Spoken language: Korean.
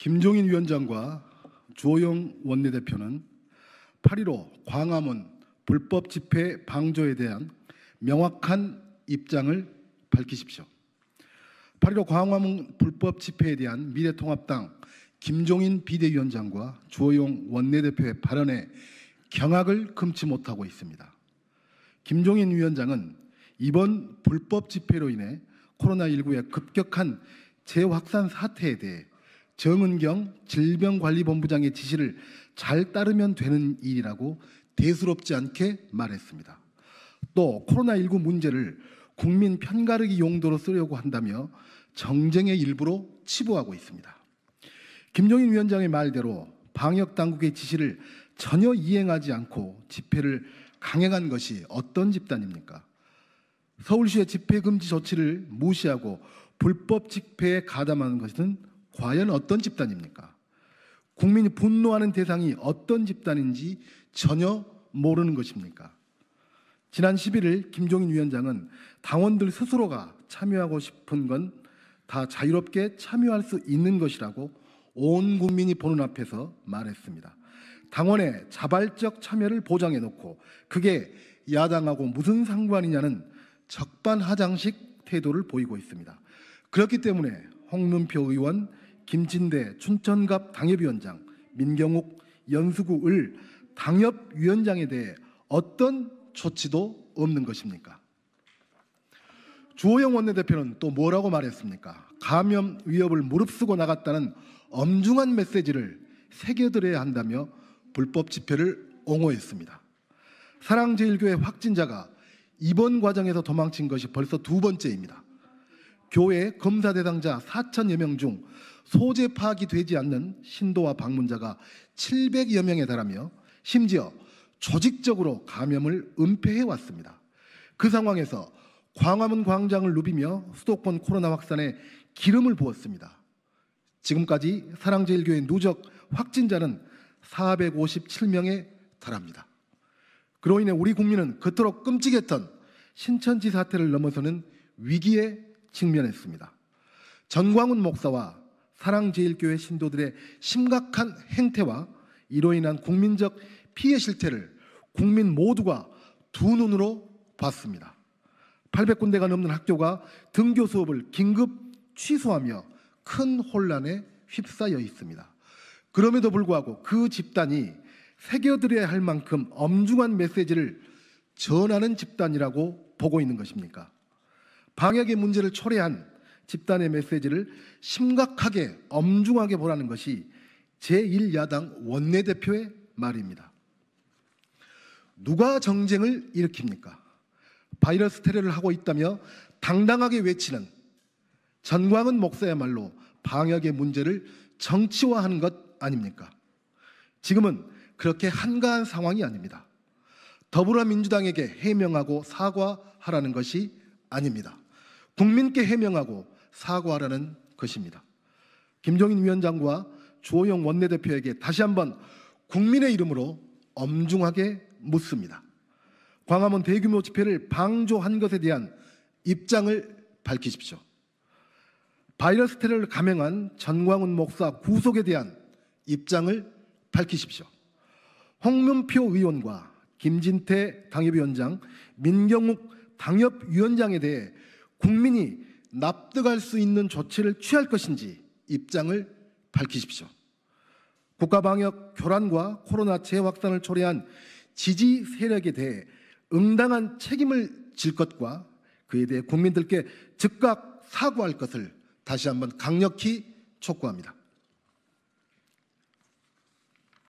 김종인 위원장과 조호영 원내대표는 8.15 광화문 불법 집회 방조에 대한 명확한 입장을 밝히십시오. 8.15 광화문 불법 집회에 대한 미래통합당 김종인 비대위원장과 조호영 원내대표의 발언에 경악을 금치 못하고 있습니다. 김종인 위원장은 이번 불법 집회로 인해 코로나19의 급격한 재확산 사태에 대해 정은경 질병관리본부장의 지시를 잘 따르면 되는 일이라고 대수롭지 않게 말했습니다. 또 코로나19 문제를 국민 편가르기 용도로 쓰려고 한다며 정쟁의 일부로 치부하고 있습니다. 김종인 위원장의 말대로 방역 당국의 지시를 전혀 이행하지 않고 집회를 강행한 것이 어떤 집단입니까? 서울시의 집회 금지 조치를 무시하고 불법 집회에 가담하는 것은 과연 어떤 집단입니까? 국민이 분노하는 대상이 어떤 집단인지 전혀 모르는 것입니까? 지난 11일 김종인 위원장은 당원들 스스로가 참여하고 싶은 건 다 자유롭게 참여할 수 있는 것이라고 온 국민이 보는 앞에서 말했습니다. 당원의 자발적 참여를 보장해 놓고 그게 야당하고 무슨 상관이냐는 적반하장식 태도를 보이고 있습니다. 그렇기 때문에 홍문표 의원, 김진대 춘천갑 당협위원장, 민경욱 연수구 을 당협위원장에 대해 어떤 조치도 없는 것입니까? 주호영 원내대표는 또 뭐라고 말했습니까? 감염 위협을 무릅쓰고 나갔다는 엄중한 메시지를 새겨들어야 한다며 불법 집회를 옹호했습니다. 사랑제일교회 확진자가 이번 과정에서 도망친 것이 벌써 두 번째입니다. 교회 검사 대상자 4천여 명중 소재 파악이 되지 않는 신도와 방문자가 700여 명에 달하며 심지어 조직적으로 감염을 은폐해 왔습니다. 그 상황에서 광화문 광장을 누비며 수도권 코로나 확산에 기름을 부었습니다. 지금까지 사랑제일교회 누적 확진자는 457명에 달합니다. 그로 인해 우리 국민은 그토록 끔찍했던 신천지 사태를 넘어서는 위기에 직면했습니다. 전광훈 목사와 사랑제일교회 신도들의 심각한 행태와 이로 인한 국민적 피해 실태를 국민 모두가 두 눈으로 봤습니다. 800군데가 넘는 학교가 등교 수업을 긴급 취소하며 큰 혼란에 휩싸여 있습니다. 그럼에도 불구하고 그 집단이 새겨들여야 할 만큼 엄중한 메시지를 전하는 집단이라고 보고 있는 것입니까? 방역의 문제를 초래한 집단의 메시지를 심각하게 엄중하게 보라는 것이 제1야당 원내대표의 말입니다. 누가 정쟁을 일으킵니까? 바이러스 테러를 하고 있다며 당당하게 외치는 전광은 목사야말로 방역의 문제를 정치화하는 것 아닙니까? 지금은 그렇게 한가한 상황이 아닙니다. 더불어민주당에게 해명하고 사과하라는 것이 아닙니다. 국민께 해명하고 사과하라는 것입니다. 김종인 위원장과 주영 원내대표에게 다시 한번 국민의 이름으로 엄중하게 묻습니다. 광화문 대규모 집회를 방조한 것에 대한 입장을 밝히십시오. 바이러스 테러를 감행한 전광훈 목사 구속에 대한 입장을 밝히십시오. 홍문표 의원과 김진태 당협위원장, 민경욱 당협위원장에 대해 국민이 납득할 수 있는 조치를 취할 것인지 입장을 밝히십시오. 국가 방역 교란과 코로나 재확산을 초래한 지지 세력에 대해 응당한 책임을 질 것과 그에 대해 국민들께 즉각 사과할 것을 다시 한번 강력히 촉구합니다.